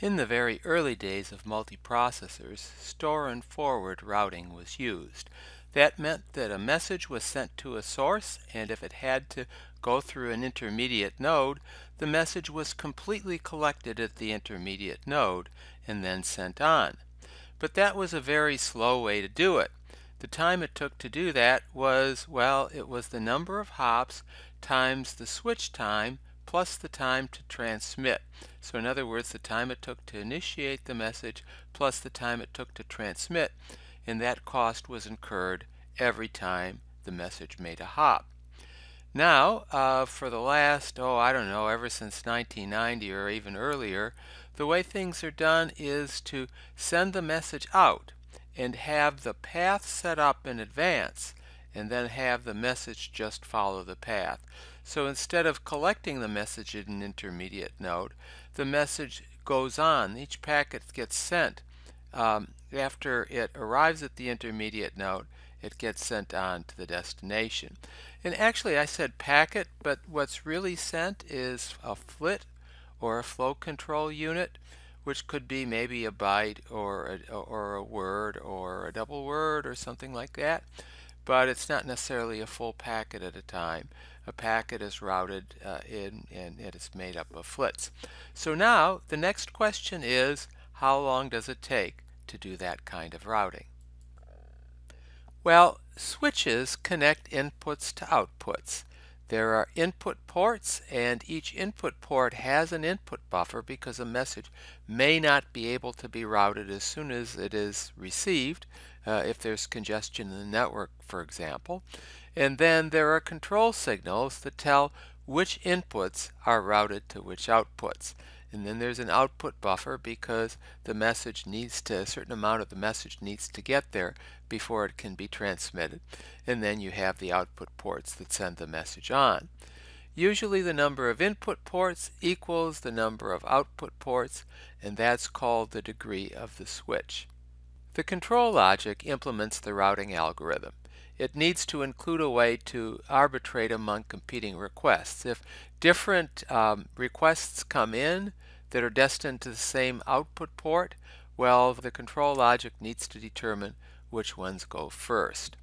In the very early days of multiprocessors, store and forward routing was used. That meant that a message was sent to a source, and if it had to go through an intermediate node, the message was completely collected at the intermediate node and then sent on. But that was a very slow way to do it. The time it took to do that was, well, it was the number of hops times the switch time plus the time to transmit. So in other words, the time it took to initiate the message plus the time it took to transmit, and that cost was incurred every time the message made a hop. Now, uh, for the last, oh, I don't know, ever since 1990 or even earlier, the way things are done is to send the message out and have the path set up in advance and then have the message just follow the path. So instead of collecting the message at an intermediate node, the message goes on. Each packet gets sent. Um, after it arrives at the intermediate node, it gets sent on to the destination. And actually, I said packet, but what's really sent is a flit or a flow control unit, which could be maybe a byte or a, or a word or a double word or something like that. But it's not necessarily a full packet at a time a packet is routed uh, in and it is made up of flits. So now the next question is how long does it take to do that kind of routing? Well, switches connect inputs to outputs. There are input ports and each input port has an input buffer because a message may not be able to be routed as soon as it is received uh, if there's congestion in the network for example. And then there are control signals that tell which inputs are routed to which outputs. And then there's an output buffer because the message needs to, a certain amount of the message needs to get there before it can be transmitted. And then you have the output ports that send the message on. Usually the number of input ports equals the number of output ports, and that's called the degree of the switch. The control logic implements the routing algorithm it needs to include a way to arbitrate among competing requests. If different um, requests come in that are destined to the same output port, well, the control logic needs to determine which ones go first.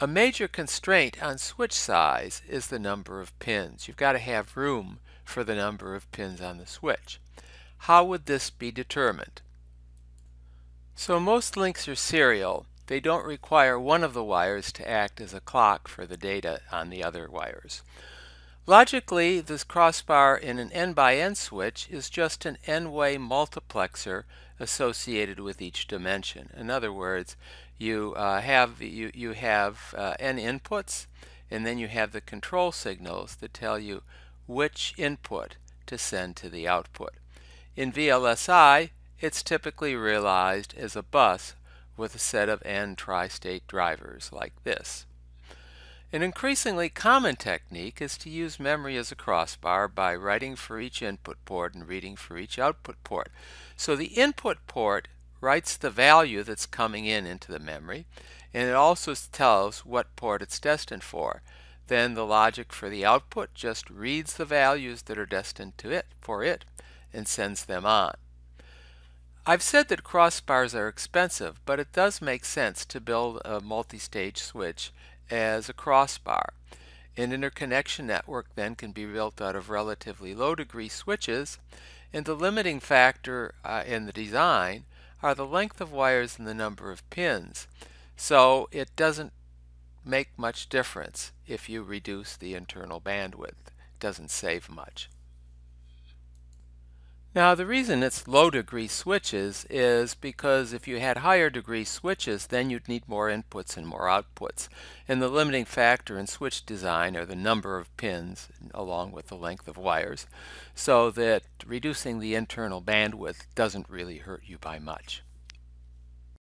A major constraint on switch size is the number of pins. You've got to have room for the number of pins on the switch. How would this be determined? So most links are serial, they don't require one of the wires to act as a clock for the data on the other wires. Logically, this crossbar in an n by n switch is just an n-way multiplexer associated with each dimension. In other words, you uh, have you you have uh, n inputs, and then you have the control signals that tell you which input to send to the output. In VLSI, it's typically realized as a bus with a set of n tri-state drivers like this. An increasingly common technique is to use memory as a crossbar by writing for each input port and reading for each output port. So the input port writes the value that's coming in into the memory and it also tells what port it's destined for. Then the logic for the output just reads the values that are destined to it for it and sends them on. I've said that crossbars are expensive, but it does make sense to build a multi-stage switch as a crossbar. An interconnection network then can be built out of relatively low degree switches, and the limiting factor uh, in the design are the length of wires and the number of pins. So it doesn't make much difference if you reduce the internal bandwidth. It doesn't save much. Now the reason it's low degree switches is because if you had higher degree switches then you'd need more inputs and more outputs and the limiting factor in switch design are the number of pins along with the length of wires so that reducing the internal bandwidth doesn't really hurt you by much.